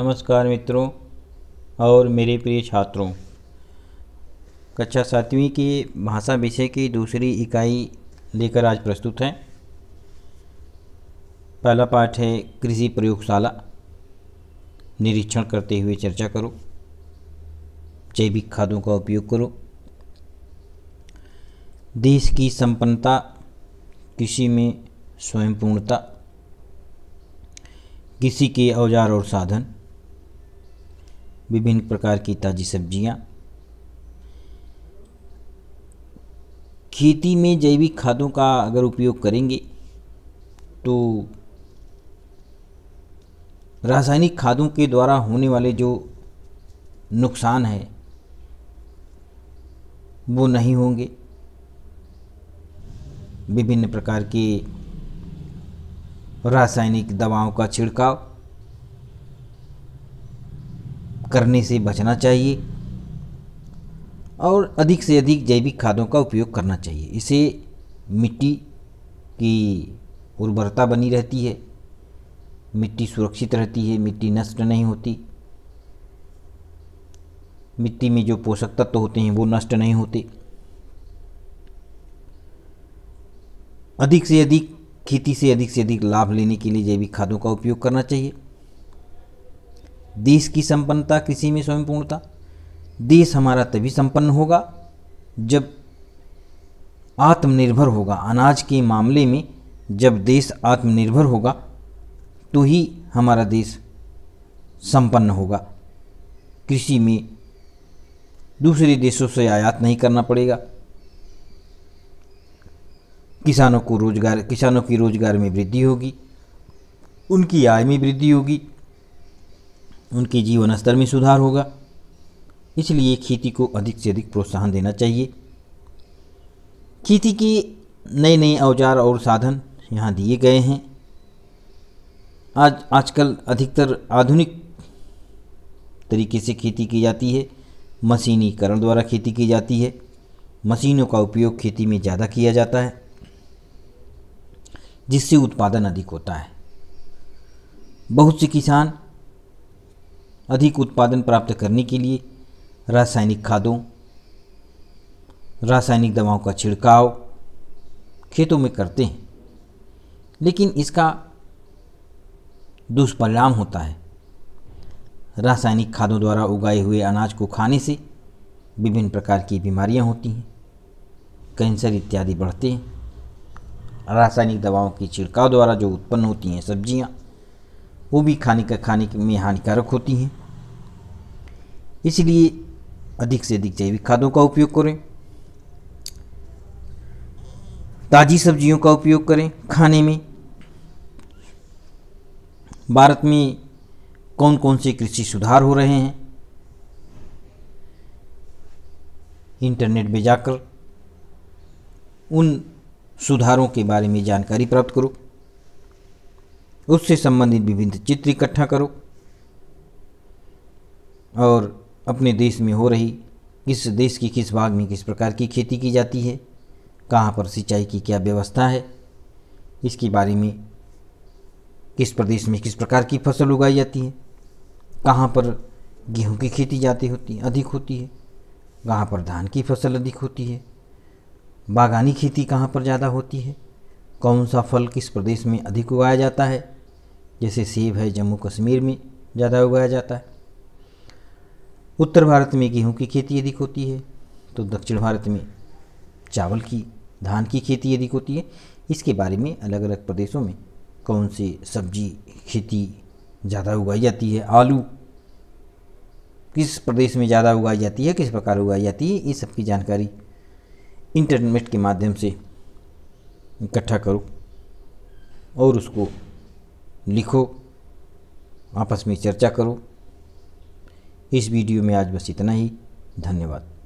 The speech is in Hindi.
नमस्कार मित्रों और मेरे प्रिय छात्रों कक्षा सातवीं की भाषा विषय की दूसरी इकाई लेकर आज प्रस्तुत है पहला पाठ है कृषि प्रयोगशाला निरीक्षण करते हुए चर्चा करो जैविक खादों का उपयोग करो देश की संपन्नता कृषि में स्वयंपूर्णता किसी के औजार और साधन विभिन्न प्रकार की ताज़ी सब्जियां खेती में जैविक खादों का अगर उपयोग करेंगे तो रासायनिक खादों के द्वारा होने वाले जो नुकसान है वो नहीं होंगे विभिन्न प्रकार के रासायनिक दवाओं का छिड़काव करने से बचना चाहिए और अधिक से अधिक जैविक खादों का उपयोग करना चाहिए इससे मिट्टी की उर्वरता बनी रहती है मिट्टी सुरक्षित रहती है मिट्टी नष्ट नहीं होती मिट्टी में जो पोषक तत्व तो होते हैं वो नष्ट नहीं होते अधिक से अधिक खेती से अधिक से अधिक लाभ लेने के लिए जैविक खादों का उपयोग करना चाहिए देश की संपन्नता कृषि में स्वयं पूर्णता देश हमारा तभी संपन्न होगा जब आत्मनिर्भर होगा अनाज के मामले में जब देश आत्मनिर्भर होगा तो ही हमारा देश संपन्न होगा कृषि में दूसरे देशों से आयात नहीं करना पड़ेगा किसानों को रोजगार किसानों की रोजगार में वृद्धि होगी उनकी आय में वृद्धि होगी उनके जीवन स्तर में सुधार होगा इसलिए खेती को अधिक से अधिक प्रोत्साहन देना चाहिए खेती के नए नए औजार और साधन यहाँ दिए गए हैं आज आजकल अधिकतर आधुनिक तरीके से खेती की जाती है मशीनीकरण द्वारा खेती की जाती है मशीनों का उपयोग खेती में ज़्यादा किया जाता है जिससे उत्पादन अधिक होता है बहुत से किसान अधिक उत्पादन प्राप्त करने के लिए रासायनिक खादों रासायनिक दवाओं का छिड़काव खेतों में करते हैं लेकिन इसका दुष्परिणाम होता है रासायनिक खादों द्वारा उगाए हुए अनाज को खाने से विभिन्न प्रकार की बीमारियां होती हैं कैंसर इत्यादि बढ़ते हैं रासायनिक दवाओं के छिड़काव द्वारा जो उत्पन्न होती हैं सब्जियां वो भी खाने का खाने में हानिकारक होती हैं इसलिए अधिक से अधिक जैविक खादों का उपयोग करें ताज़ी सब्जियों का उपयोग करें खाने में भारत में कौन कौन से कृषि सुधार हो रहे हैं इंटरनेट में जाकर उन सुधारों के बारे में जानकारी प्राप्त करो उससे संबंधित विभिन्न चित्र इकट्ठा करो और अपने देश में हो रही किस देश की किस भाग में किस प्रकार की खेती की जाती है कहाँ पर सिंचाई की क्या व्यवस्था है इसके बारे में किस प्रदेश में किस प्रकार की फसल उगाई जाती है कहाँ पर गेहूं की खेती जाती होती है अधिक होती है कहाँ पर धान की फसल अधिक होती है बागानी खेती कहाँ पर ज़्यादा होती है कौन सा फल किस प्रदेश में अधिक उगाया जाता है जैसे सेब है जम्मू कश्मीर में ज़्यादा उगाया जाता है उत्तर भारत में गेहूँ की खेती अधिक होती है तो दक्षिण भारत में चावल की धान की खेती अधिक होती है इसके बारे में अलग अलग प्रदेशों में कौन सी सब्जी खेती ज़्यादा उगाई जाती है आलू किस प्रदेश में ज़्यादा उगाई जाती है किस प्रकार उगाई जाती है ये सबकी जानकारी इंटरनेट के माध्यम से इकट्ठा करो और उसको लिखो आपस में चर्चा करो इस वीडियो में आज बस इतना ही धन्यवाद